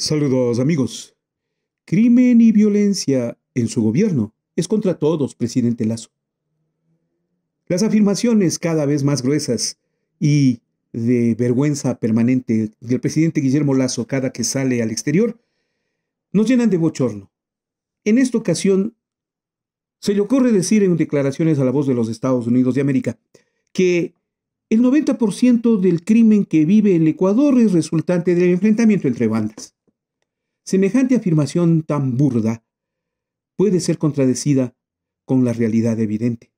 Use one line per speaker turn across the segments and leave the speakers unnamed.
Saludos amigos. Crimen y violencia en su gobierno es contra todos, presidente Lazo. Las afirmaciones cada vez más gruesas y de vergüenza permanente del presidente Guillermo Lazo cada que sale al exterior nos llenan de bochorno. En esta ocasión, se le ocurre decir en declaraciones a la voz de los Estados Unidos de América que el 90% del crimen que vive el Ecuador es resultante del enfrentamiento entre bandas. Semejante afirmación tan burda puede ser contradecida con la realidad evidente.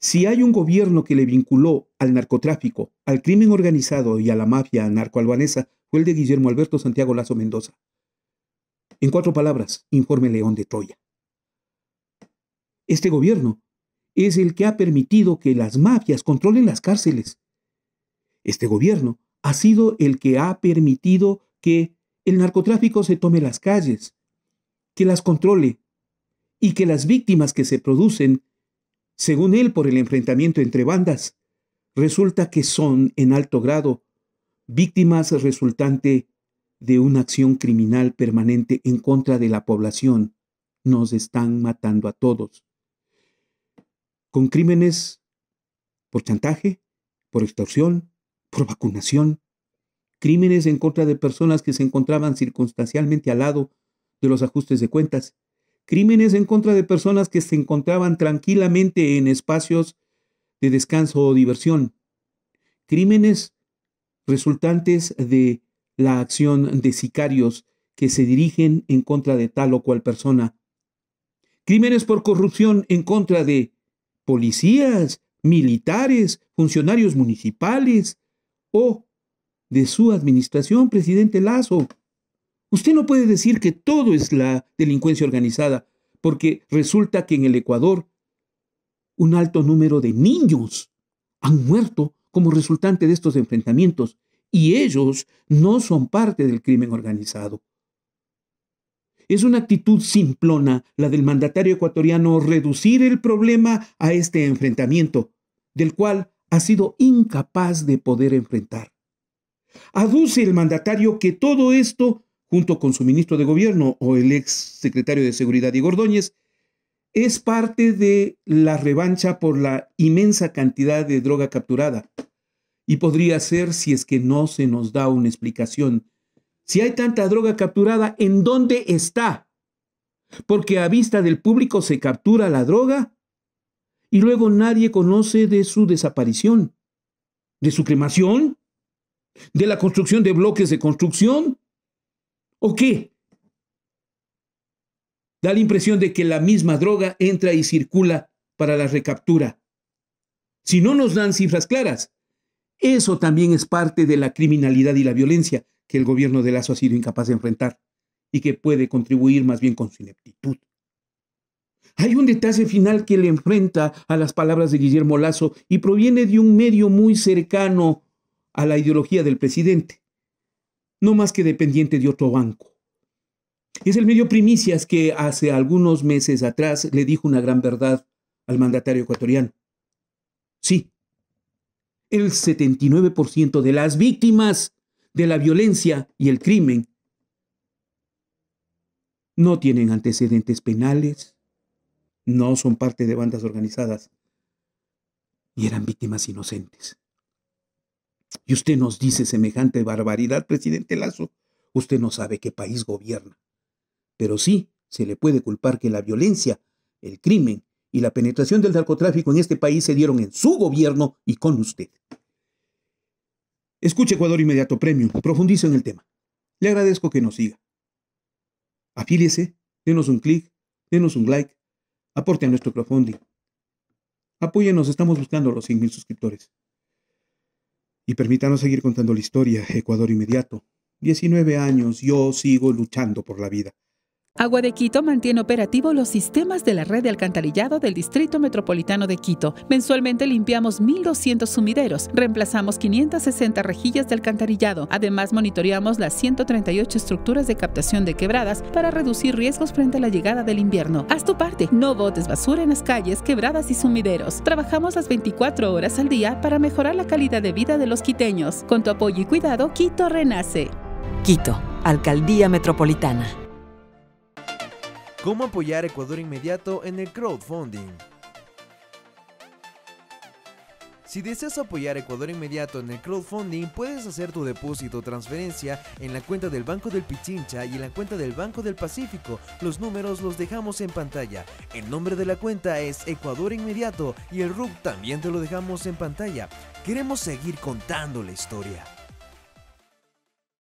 Si hay un gobierno que le vinculó al narcotráfico, al crimen organizado y a la mafia narcoalbanesa, fue el de Guillermo Alberto Santiago Lazo Mendoza. En cuatro palabras, informe León de Troya. Este gobierno es el que ha permitido que las mafias controlen las cárceles. Este gobierno ha sido el que ha permitido que el narcotráfico se tome las calles, que las controle y que las víctimas que se producen, según él por el enfrentamiento entre bandas, resulta que son en alto grado víctimas resultante de una acción criminal permanente en contra de la población. Nos están matando a todos. Con crímenes por chantaje, por extorsión, por vacunación, crímenes en contra de personas que se encontraban circunstancialmente al lado de los ajustes de cuentas, crímenes en contra de personas que se encontraban tranquilamente en espacios de descanso o diversión, crímenes resultantes de la acción de sicarios que se dirigen en contra de tal o cual persona, crímenes por corrupción en contra de policías, militares, funcionarios municipales o de su administración, presidente Lazo. Usted no puede decir que todo es la delincuencia organizada, porque resulta que en el Ecuador un alto número de niños han muerto como resultante de estos enfrentamientos y ellos no son parte del crimen organizado. Es una actitud simplona la del mandatario ecuatoriano reducir el problema a este enfrentamiento, del cual ha sido incapaz de poder enfrentar. Aduce el mandatario que todo esto, junto con su ministro de gobierno o el ex secretario de Seguridad Diego es parte de la revancha por la inmensa cantidad de droga capturada. Y podría ser si es que no se nos da una explicación. Si hay tanta droga capturada, ¿en dónde está? Porque a vista del público se captura la droga y luego nadie conoce de su desaparición, de su cremación, de la construcción de bloques de construcción? ¿O qué? Da la impresión de que la misma droga entra y circula para la recaptura. Si no nos dan cifras claras, eso también es parte de la criminalidad y la violencia que el gobierno de Lazo ha sido incapaz de enfrentar y que puede contribuir más bien con su ineptitud. Hay un detalle final que le enfrenta a las palabras de Guillermo Lazo y proviene de un medio muy cercano a la ideología del presidente, no más que dependiente de otro banco. Es el medio Primicias que hace algunos meses atrás le dijo una gran verdad al mandatario ecuatoriano. Sí, el 79% de las víctimas de la violencia y el crimen no tienen antecedentes penales, no son parte de bandas organizadas y eran víctimas inocentes. Y usted nos dice semejante barbaridad, presidente Lazo. Usted no sabe qué país gobierna. Pero sí, se le puede culpar que la violencia, el crimen y la penetración del narcotráfico en este país se dieron en su gobierno y con usted. Escuche Ecuador Inmediato Premium, profundizo en el tema. Le agradezco que nos siga. Afíliese, denos un clic, denos un like, aporte a nuestro Profundi. Apóyenos, estamos buscando los 100.000 suscriptores. Y permítanos seguir contando la historia, Ecuador inmediato. Diecinueve años, yo sigo luchando por la vida. Agua de Quito mantiene operativo los sistemas de la red de alcantarillado del Distrito Metropolitano de Quito. Mensualmente limpiamos 1.200 sumideros, reemplazamos 560 rejillas de alcantarillado. Además, monitoreamos las 138 estructuras de captación de quebradas para reducir riesgos frente a la llegada del invierno. Haz tu parte, no botes basura en las calles, quebradas y sumideros. Trabajamos las 24 horas al día para mejorar la calidad de vida de los quiteños. Con tu apoyo y cuidado, Quito renace. Quito, Alcaldía Metropolitana. ¿Cómo apoyar Ecuador Inmediato en el crowdfunding? Si deseas apoyar Ecuador Inmediato en el crowdfunding, puedes hacer tu depósito o transferencia en la cuenta del Banco del Pichincha y en la cuenta del Banco del Pacífico. Los números los dejamos en pantalla. El nombre de la cuenta es Ecuador Inmediato y el RUB también te lo dejamos en pantalla. Queremos seguir contando la historia.